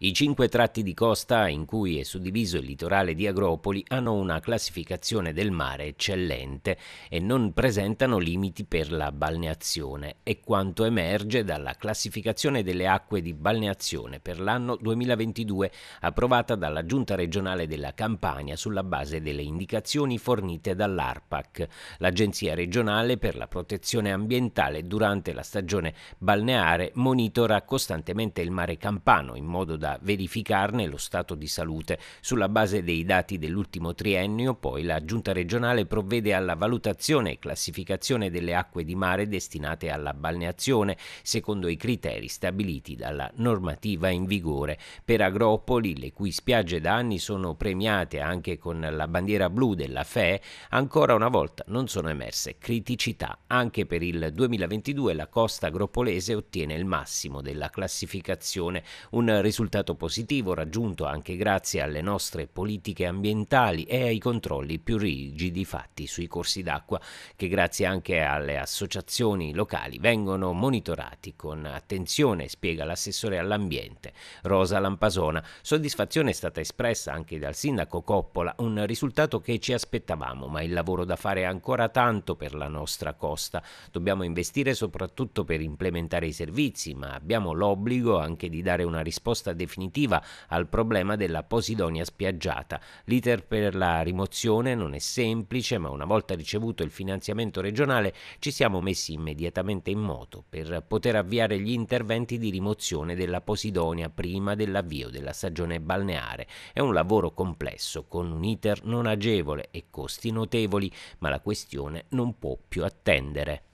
I cinque tratti di costa in cui è suddiviso il litorale di Agropoli hanno una classificazione del mare eccellente e non presentano limiti per la balneazione, è quanto emerge dalla classificazione delle acque di balneazione per l'anno 2022 approvata dalla Giunta regionale della Campania sulla base delle indicazioni fornite dall'ARPAC, l'Agenzia regionale per la protezione ambientale durante la stagione balneare monitora costantemente il mare campano in modo da da verificarne lo stato di salute. Sulla base dei dati dell'ultimo triennio, poi, la Giunta regionale provvede alla valutazione e classificazione delle acque di mare destinate alla balneazione, secondo i criteri stabiliti dalla normativa in vigore. Per Agropoli, le cui spiagge da anni sono premiate anche con la bandiera blu della FE, ancora una volta non sono emerse criticità. Anche per il 2022 la costa agropolese ottiene il massimo della classificazione, un risultato risultato positivo raggiunto anche grazie alle nostre politiche ambientali e ai controlli più rigidi fatti sui corsi d'acqua che grazie anche alle associazioni locali vengono monitorati con attenzione, spiega l'assessore all'ambiente Rosa Lampasona. Soddisfazione è stata espressa anche dal sindaco Coppola, un risultato che ci aspettavamo, ma il lavoro da fare è ancora tanto per la nostra costa. Dobbiamo investire soprattutto per implementare i servizi, ma abbiamo l'obbligo anche di dare una risposta definitiva definitiva al problema della Posidonia spiaggiata. L'iter per la rimozione non è semplice, ma una volta ricevuto il finanziamento regionale ci siamo messi immediatamente in moto per poter avviare gli interventi di rimozione della Posidonia prima dell'avvio della stagione balneare. È un lavoro complesso, con un iter non agevole e costi notevoli, ma la questione non può più attendere.